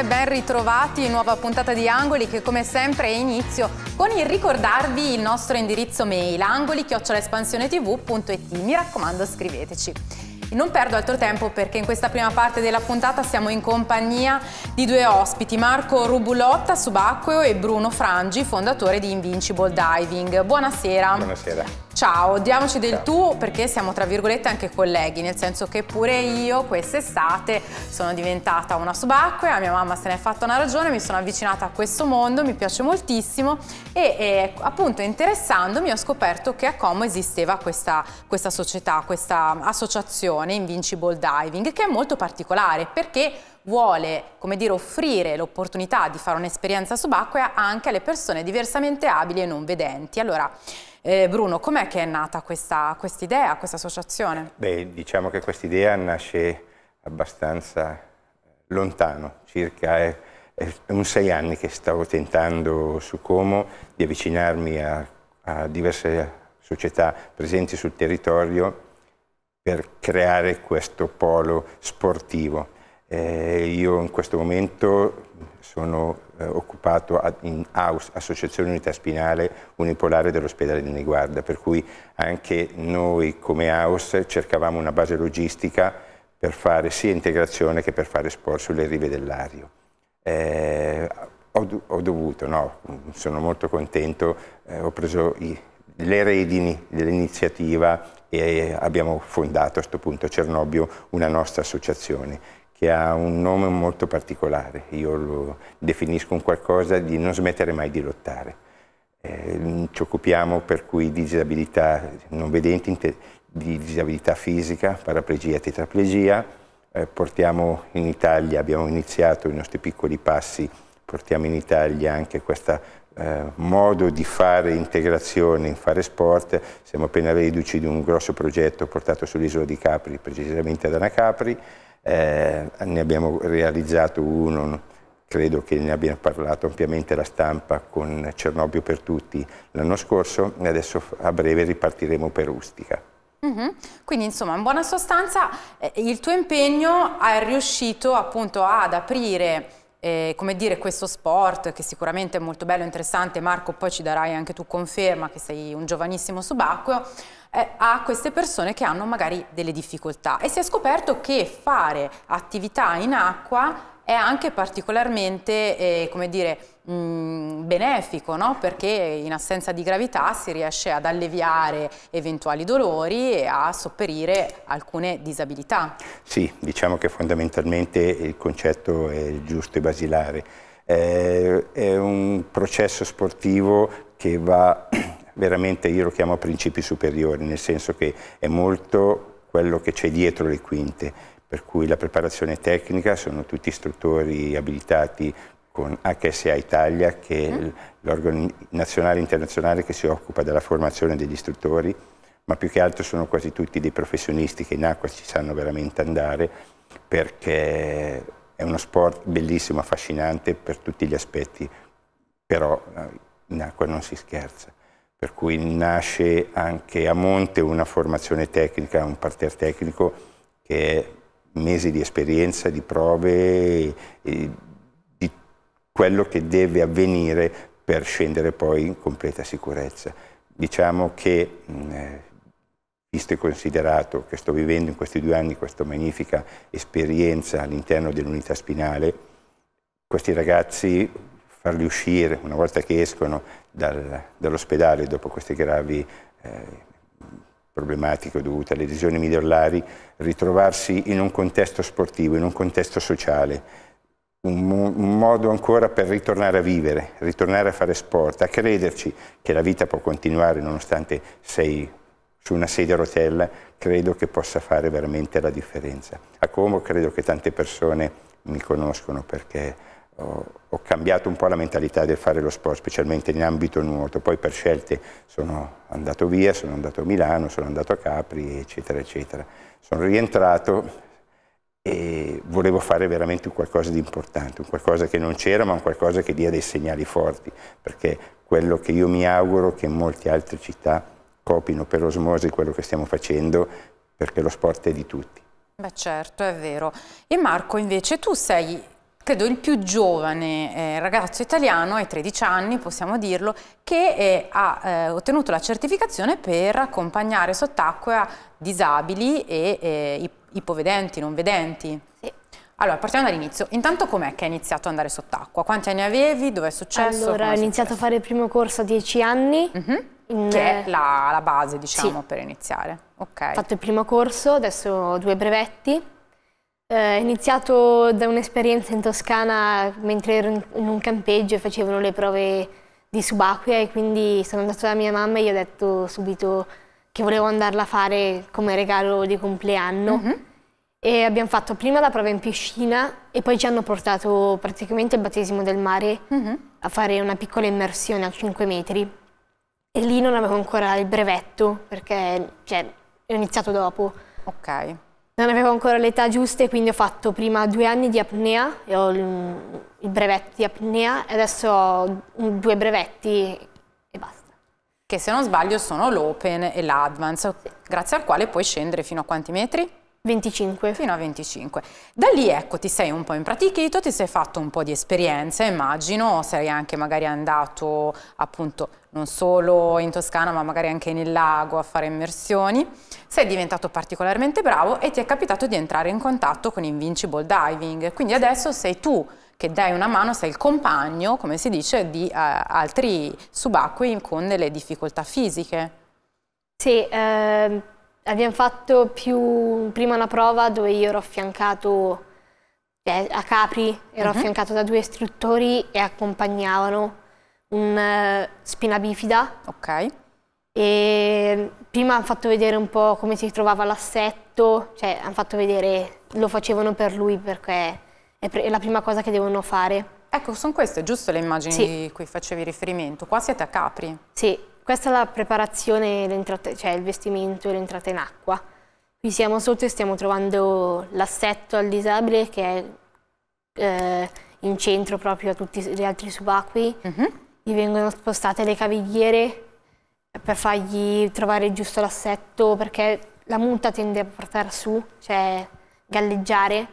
e ben ritrovati, nuova puntata di Angoli che come sempre inizio con il ricordarvi il nostro indirizzo mail angoli-espansionetv.it, mi raccomando scriveteci. Non perdo altro tempo perché in questa prima parte della puntata siamo in compagnia di due ospiti, Marco Rubulotta, subacqueo e Bruno Frangi, fondatore di Invincible Diving. Buonasera. Buonasera. Ciao, diamoci del Ciao. tu perché siamo tra virgolette anche colleghi, nel senso che pure io quest'estate sono diventata una subacquea, mia mamma se ne è fatta una ragione, mi sono avvicinata a questo mondo, mi piace moltissimo e, e appunto interessandomi ho scoperto che a Como esisteva questa, questa società, questa associazione Invincible Diving che è molto particolare perché vuole come dire, offrire l'opportunità di fare un'esperienza subacquea anche alle persone diversamente abili e non vedenti. Allora, eh, Bruno, com'è che è nata questa quest idea, questa associazione? Beh, diciamo che quest'idea nasce abbastanza eh, lontano, circa è, è un sei anni che stavo tentando su Como di avvicinarmi a, a diverse società presenti sul territorio per creare questo polo sportivo eh, io in questo momento sono eh, occupato a, in AUS, Associazione Unità Spinale Unipolare dell'ospedale di Niguarda, per cui anche noi come AUS cercavamo una base logistica per fare sia integrazione che per fare sport sulle rive dell'Ario. Eh, ho, ho, dovuto, no, sono molto contento, eh, ho preso i, le redini dell'iniziativa e abbiamo fondato a questo punto a Cernobbio una nostra associazione che ha un nome molto particolare, io lo definisco un qualcosa di non smettere mai di lottare. Eh, ci occupiamo per cui di disabilità non vedenti, di disabilità fisica, paraplegia e tetraplegia, eh, portiamo in Italia, abbiamo iniziato i nostri piccoli passi, portiamo in Italia anche questa eh, modo di fare integrazioni, fare sport. Siamo appena reduci di un grosso progetto portato sull'isola di Capri, precisamente ad Anacapri. Eh, ne abbiamo realizzato uno, credo che ne abbia parlato ampiamente la stampa con Cernobio per tutti l'anno scorso e adesso a breve ripartiremo per Ustica. Mm -hmm. Quindi insomma in buona sostanza eh, il tuo impegno è riuscito appunto ad aprire eh, come dire, questo sport che sicuramente è molto bello, e interessante, Marco poi ci darai anche tu conferma che sei un giovanissimo subacqueo, eh, a queste persone che hanno magari delle difficoltà e si è scoperto che fare attività in acqua è anche particolarmente, eh, come dire, mh, mm, benefico, no? perché in assenza di gravità si riesce ad alleviare eventuali dolori e a sopperire alcune disabilità. Sì, diciamo che fondamentalmente il concetto è giusto e basilare. Eh, è un processo sportivo che va veramente, io lo chiamo principi superiori, nel senso che è molto quello che c'è dietro le quinte, per cui la preparazione tecnica sono tutti istruttori abilitati con HSA Italia, che è mm. l'organo nazionale e internazionale che si occupa della formazione degli istruttori, ma più che altro sono quasi tutti dei professionisti che in acqua ci sanno veramente andare, perché è uno sport bellissimo, affascinante per tutti gli aspetti, però eh, in acqua non si scherza. Per cui nasce anche a monte una formazione tecnica, un parterre tecnico che è mesi di esperienza, di prove, di quello che deve avvenire per scendere poi in completa sicurezza. Diciamo che, mm, eh, visto e considerato che sto vivendo in questi due anni questa magnifica esperienza all'interno dell'unità spinale, questi ragazzi farli uscire una volta che escono dal, dall'ospedale dopo queste gravi eh, problematico dovute alle lesioni midollari, ritrovarsi in un contesto sportivo, in un contesto sociale, un, un, modo ancora per ritornare a vivere, ritornare a fare sport, a crederci che la vita può continuare nonostante sei su una sedia a rotella, credo che possa fare veramente la differenza. A Como credo che tante persone mi conoscono perché ho, cambiato un po' la mentalità del fare lo sport, specialmente in ambito nuoto. Poi per scelte sono andato via, sono andato a Milano, sono andato a Capri, eccetera, eccetera. Sono rientrato e volevo fare veramente qualcosa di importante, qualcosa che non c'era, ma qualcosa che dia dei segnali forti, perché quello che io mi auguro che molte altre città copino per osmosi quello che stiamo facendo, perché lo sport è di tutti. Beh certo, è vero. E Marco invece tu sei credo il più giovane eh, ragazzo italiano ai 13 anni, possiamo dirlo, che eh, ha eh, ottenuto la certificazione per accompagnare sott'acqua disabili e eh, ipovedenti, non vedenti. Sì. Allora, partiamo dall'inizio. Intanto com'è che hai iniziato ad andare sott'acqua? Quanti anni avevi? Dove è successo? Allora, ho iniziato a fare il primo corso a 10 anni. Mm -hmm. in... Che è eh, la, la base, diciamo, sì. per iniziare. Ok. Ho fatto il primo corso, adesso ho due brevetti. Eh, è iniziato da un'esperienza in Toscana mentre ero in un campeggio e facevano le prove di subacquea e quindi sono andata da mia mamma e gli ho detto subito che volevo andarla a fare come regalo di compleanno. Mm -hmm. E abbiamo fatto prima la prova in piscina e poi ci hanno portato praticamente il battesimo del mare mm -hmm. a fare una piccola immersione a 5 metri. E lì non avevo ancora il brevetto perché cioè, ho iniziato dopo. Ok non avevo ancora l'età giusta e quindi ho fatto prima due anni di apnea, e ho il brevetto di apnea e adesso ho due brevetti e basta. Che se non sbaglio sono l'Open e l'Advance, sì. grazie al quale puoi scendere fino a quanti metri? 25. Fino a 25. Da lì ecco ti sei un po' impratichito, ti sei fatto un po' di esperienze, immagino, sei anche magari andato appunto non solo in Toscana ma magari anche nel lago a fare immersioni, sei diventato particolarmente bravo e ti è capitato di entrare in contatto con Invincible Diving, quindi adesso sei tu che dai una mano, sei il compagno, come si dice, di uh, altri subacquei con delle difficoltà fisiche. Sì, eh abbiamo fatto più prima una prova dove io ero affiancato eh, a Capri, ero uh mhm. -huh. affiancato da due istruttori e accompagnavano un uh, spina bifida. Ok. E prima hanno fatto vedere un po' come si trovava l'assetto, cioè hanno fatto vedere, lo facevano per lui perché è, è la prima cosa che devono fare. Ecco, sono queste giusto le immagini sì. di cui facevi riferimento. Qua siete a Capri. Sì, questa è la preparazione, cioè il vestimento e l'entrata in acqua. Qui siamo sotto e stiamo trovando l'assetto al disabile che è eh, in centro proprio a tutti gli altri subacquei. Uh mhm. -huh. Gli vengono spostate le cavigliere per fargli trovare giusto l'assetto perché la muta tende a portare su, cioè galleggiare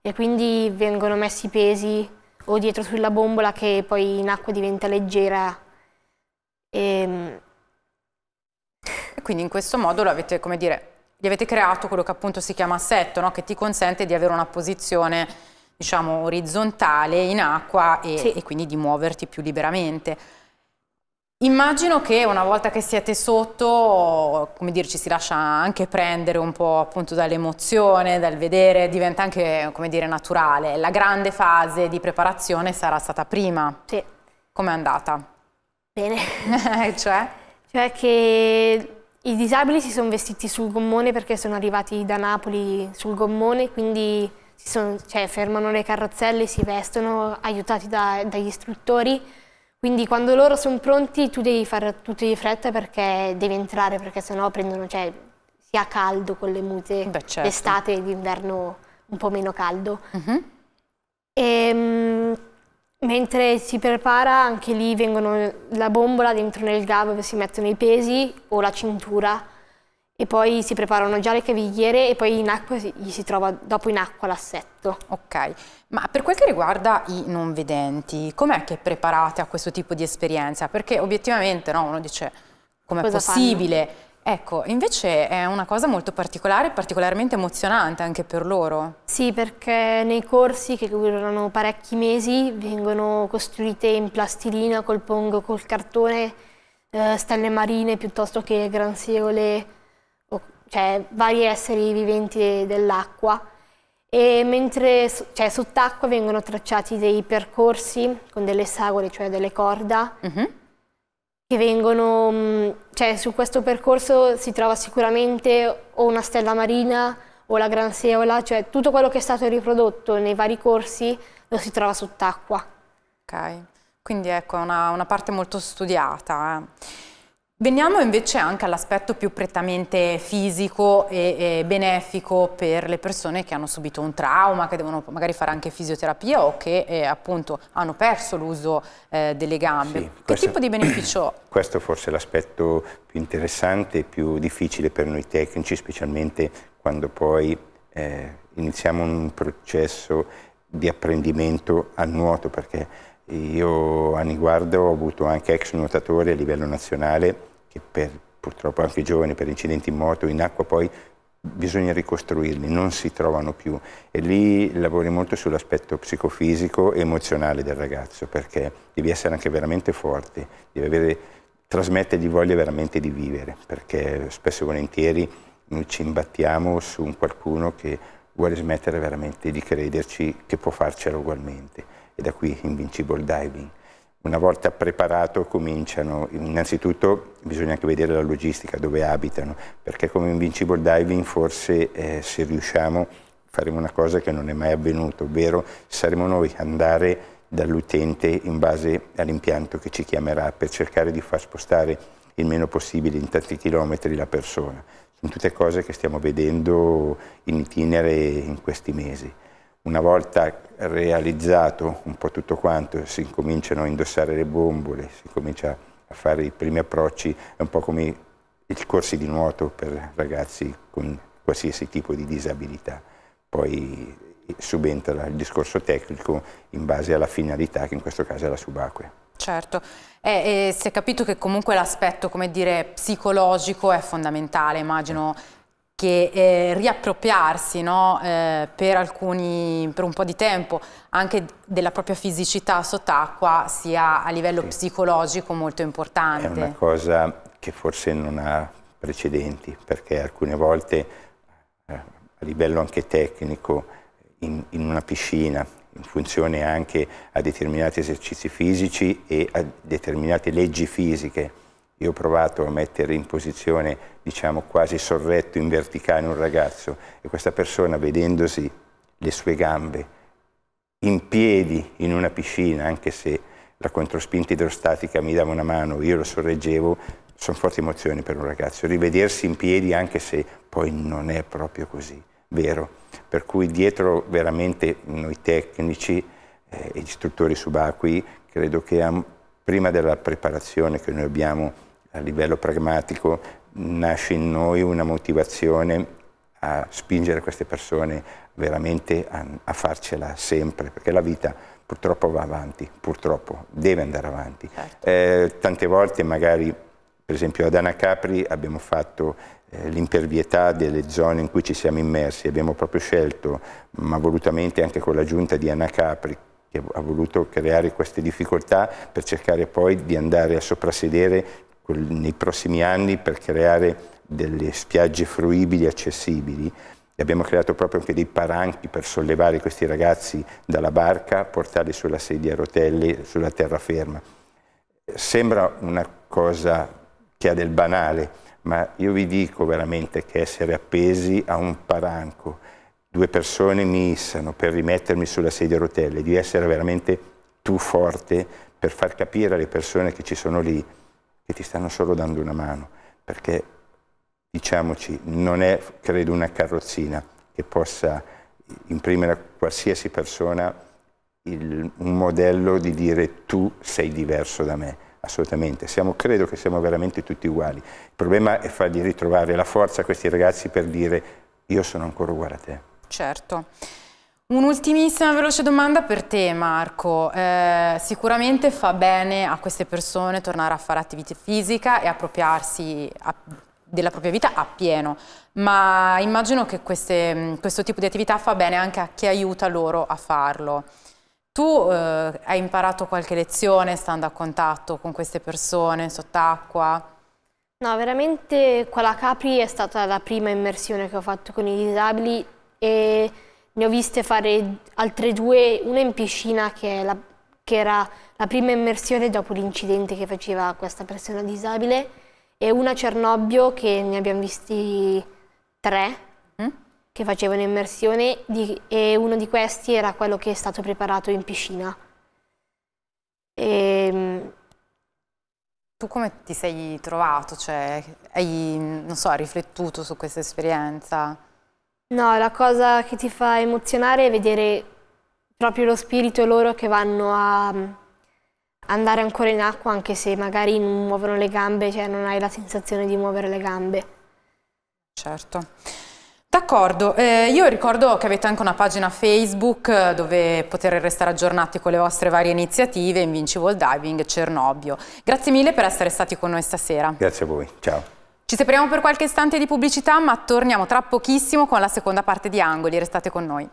e quindi vengono messi i pesi o dietro sulla bombola che poi in acqua diventa leggera e, ehm, e quindi in questo modo avete, dire, gli avete creato quello che appunto si chiama assetto, no? che ti consente di avere una posizione diciamo, orizzontale in acqua e, sì. e quindi di muoverti più liberamente. Immagino che una volta che siete sotto, come dire, ci si lascia anche prendere un po' appunto dall'emozione, dal vedere, diventa anche, come dire, naturale. La grande fase di preparazione sarà stata prima. Sì. Com'è andata? Bene. cioè? Cioè che i disabili si sono vestiti sul gommone perché sono arrivati da Napoli sul gommone, quindi sono, cioè, fermano le carrozzelle, si vestono, aiutati da, dagli istruttori. Quindi quando loro sono pronti tu devi fare tutto di fretta perché devi entrare, perché sennò prendono, cioè, si ha caldo con le mute, Beh, certo. l'estate e l'inverno un po' meno caldo. Uh -huh. e, Mentre si prepara anche lì vengono la bombola dentro nel gavo dove si mettono i pesi o la cintura e poi si preparano già le cavigliere e poi in acqua gli si trova dopo in acqua l'assetto. Ok, ma per quel che riguarda i non vedenti, com'è che preparate a questo tipo di esperienza? Perché obiettivamente no, uno dice com'è possibile Ecco, invece è una cosa molto particolare particolarmente emozionante anche per loro. Sì, perché nei corsi che durano parecchi mesi vengono costruite in plastilina, col pongo, col cartone, eh, stelle marine piuttosto che gran segole, cioè vari esseri viventi dell'acqua. E mentre cioè, sott'acqua vengono tracciati dei percorsi con delle sagole, cioè delle corda, uh mhm. -huh che vengono, mm, cioè su questo percorso si trova sicuramente o una stella marina o la gran seola, cioè tutto quello che è stato riprodotto nei vari corsi lo si trova sott'acqua. Ok, quindi ecco, è una, una, parte molto studiata. Eh. Veniamo invece anche all'aspetto più prettamente fisico e, e, benefico per le persone che hanno subito un trauma, che devono magari fare anche fisioterapia o che eh, appunto hanno perso l'uso eh, delle gambe. Sì, questo, che tipo di beneficio? Questo forse è l'aspetto più interessante e più difficile per noi tecnici, specialmente quando poi eh, iniziamo un processo di apprendimento a nuoto, perché io a Niguardo ho avuto anche ex nuotatori a livello nazionale che per, purtroppo anche giovani per incidenti in moto, in acqua poi bisogna ricostruirli, non si trovano più e lì lavori molto sull'aspetto psicofisico e emozionale del ragazzo perché devi essere anche veramente forte, devi avere, trasmettergli voglia veramente di vivere perché spesso e volentieri noi ci imbattiamo su un qualcuno che vuole smettere veramente di crederci che può farcela ugualmente e da qui Invincible Diving. Una volta preparato cominciano, innanzitutto bisogna anche vedere la logistica, dove abitano, perché come Invincible Diving forse eh, se riusciamo faremo una cosa che non è mai avvenuta, ovvero saremo noi andare dall'utente in base all'impianto che ci chiamerà per cercare di far spostare il meno possibile in tanti chilometri la persona. Sono tutte cose che stiamo vedendo in itinere in questi mesi. Una volta realizzato un po' tutto quanto, si cominciano a indossare le bombole, si comincia a fare i primi approcci, è un po' come i corsi di nuoto per ragazzi con qualsiasi tipo di disabilità. Poi subentra il discorso tecnico in base alla finalità, che in questo caso è la subacquea. Certo, e, e si è capito che comunque l'aspetto psicologico è fondamentale, immagino che eh, riappropriarsi no, eh, per, alcuni, per, un po' di tempo anche della propria fisicità sott'acqua sia a livello sì. psicologico molto importante. È una cosa che forse non ha precedenti perché alcune volte eh, a livello anche tecnico in, in, una piscina in funzione anche a determinati esercizi fisici e a determinate leggi fisiche io ho provato a mettere in posizione, diciamo, quasi sorretto in verticale un ragazzo e questa persona, vedendosi le sue gambe in piedi in una piscina, anche se la controspinta idrostatica mi dava una mano, io lo sorreggevo, sono forti emozioni per un ragazzo. Rivedersi in piedi, anche se poi non è proprio così, vero? Per cui dietro veramente noi tecnici eh, e eh, gli istruttori subacquei credo che prima della preparazione che noi abbiamo a livello pragmatico nasce in noi una motivazione a spingere queste persone veramente a, a farcela sempre, perché la vita purtroppo va avanti, purtroppo deve andare avanti. Certo. Eh, tante volte magari, per esempio ad Capri abbiamo fatto eh, l'impervietà delle zone in cui ci siamo immersi, abbiamo proprio scelto, ma volutamente anche con l'aggiunta di di Capri, che ha voluto creare queste difficoltà per cercare poi di andare a soprassedere nei prossimi anni per creare delle spiagge fruibili, accessibili. Abbiamo creato proprio anche dei paranchi per sollevare questi ragazzi dalla barca, portarli sulla sedia a rotelle, sulla terraferma. Sembra una cosa che ha del banale, ma io vi dico veramente che essere appesi a un paranco, due persone mi issano per rimettermi sulla sedia a rotelle, di essere veramente tu forte per far capire alle persone che ci sono lì che ti stanno solo dando una mano, perché diciamoci non è, credo, una carrozzina che possa imprimere a qualsiasi persona il, un modello di dire tu sei diverso da me, assolutamente, siamo, credo che siamo veramente tutti uguali, il problema è fargli ritrovare la forza a questi ragazzi per dire io sono ancora uguale a te. Certo. Un'ultimissima veloce domanda per te Marco, eh, sicuramente fa bene a queste persone tornare a fare attività fisica e appropriarsi a, della propria vita appieno, ma immagino che queste, mm, questo tipo di attività fa bene anche a chi aiuta loro a farlo. Tu eh, hai imparato qualche lezione stando a contatto con queste persone sott'acqua? No, veramente qua la Capri è stata la prima immersione che ho fatto con i disabili e ne ho viste fare altre due, una in piscina che, la, che era la prima immersione dopo l'incidente che faceva questa persona disabile e una a Cernobbio che ne abbiamo visti tre mm? che facevano immersione di, e uno di questi era quello che è stato preparato in piscina. E, ehm, tu come ti sei trovato? Cioè, hai, so, riflettuto su questa esperienza? No, la cosa che ti fa emozionare è vedere proprio lo spirito loro che vanno a mm, andare ancora in acqua anche se magari non muovono le gambe, cioè non hai la sensazione di muovere le gambe. Certo. D'accordo, eh, io ricordo che avete anche una pagina Facebook eh, dove poter restare aggiornati con le vostre varie iniziative, Invincible Diving, Cernobio. Grazie mille per essere stati con noi stasera. Grazie a voi, ciao. Ci separiamo per qualche istante di pubblicità, ma torniamo tra pochissimo con la seconda parte di Angoli. Restate con noi.